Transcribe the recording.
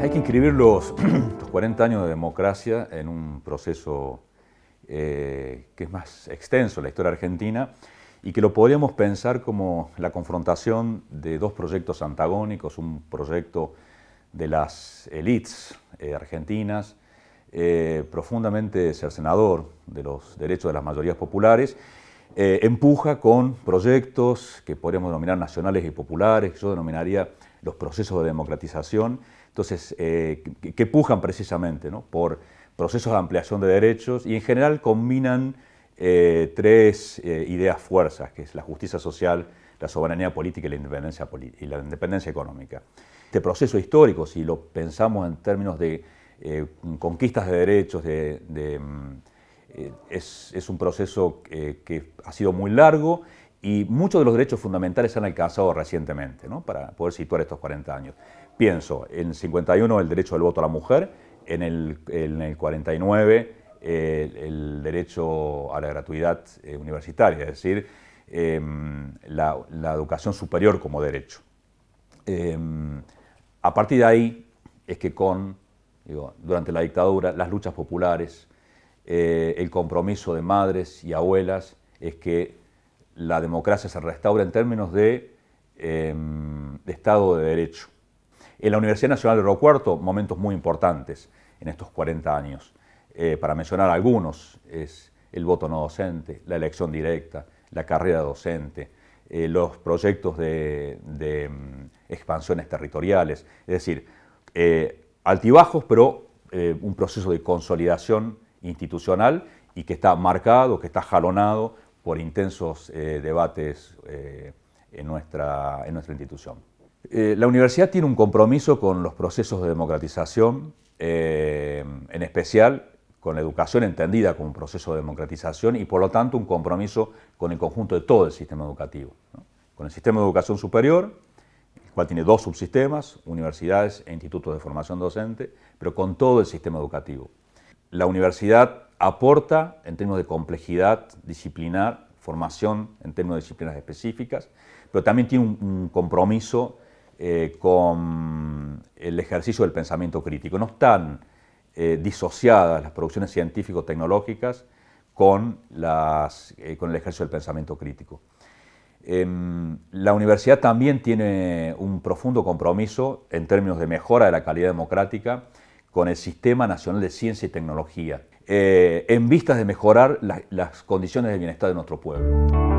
Hay que inscribir los, 40 años de democracia en un proceso eh, que es más extenso en la historia argentina y que lo podríamos pensar como la confrontación de dos proyectos antagónicos, un proyecto de las élites eh, argentinas, eh, profundamente cercenador de los derechos de las mayorías populares, empuja con proyectos que podríamos denominar nacionales y populares, que yo denominaría los procesos de democratización, entonces, eh, que, pujan precisamente por procesos de ampliación de derechos y en general combinan eh, tres eh, ideas fuerzas, que es la justicia social, la soberanía política y la independencia, económica. Este proceso histórico, si lo pensamos en términos de conquistas de derechos, mm, es, es, un proceso que ha sido muy largo y muchos de los derechos fundamentales se han alcanzado recientemente, para poder situar estos 40 años. Pienso, en 51 el derecho al voto a la mujer, en el, 49 el derecho a la gratuidad eh, universitaria, es decir, em, la, la, educación superior como derecho. Em, a partir de ahí es que con, durante la dictadura, las luchas populares, eh, el compromiso de madres y abuelas es que la democracia se restaura en términos em, de, Estado de Derecho. En la Universidad Nacional de Aeropuerto, momentos muy importantes en estos 40 años. Eh, para mencionar algunos, es el voto no docente, la elección directa, la carrera docente, eh, los proyectos de, em, expansiones territoriales, es decir, eh, altibajos, pero un proceso de consolidación institucional y que está marcado, que está jalonado por intensos eh, debates eh, en, nuestra, institución. Eh, la universidad tiene un compromiso con los procesos de democratización, en especial con la educación entendida como un proceso de democratización y por lo tanto un compromiso con el conjunto de todo el sistema educativo. Con el sistema de educación superior, el cual tiene dos subsistemas, universidades e institutos de formación docente, pero con todo el sistema educativo. La universidad aporta en términos de complejidad disciplinar, formación en términos de disciplinas específicas, pero también tiene un, compromiso eh, con el ejercicio del pensamiento crítico. No están eh, disociadas las producciones científico-tecnológicas con, eh, con el ejercicio del pensamiento crítico. Em, la universidad también tiene un profundo compromiso en términos de mejora de la calidad democrática con el Sistema Nacional de Ciencia y Tecnología. Eh, en vistas de mejorar las condiciones de bienestar de nuestro pueblo.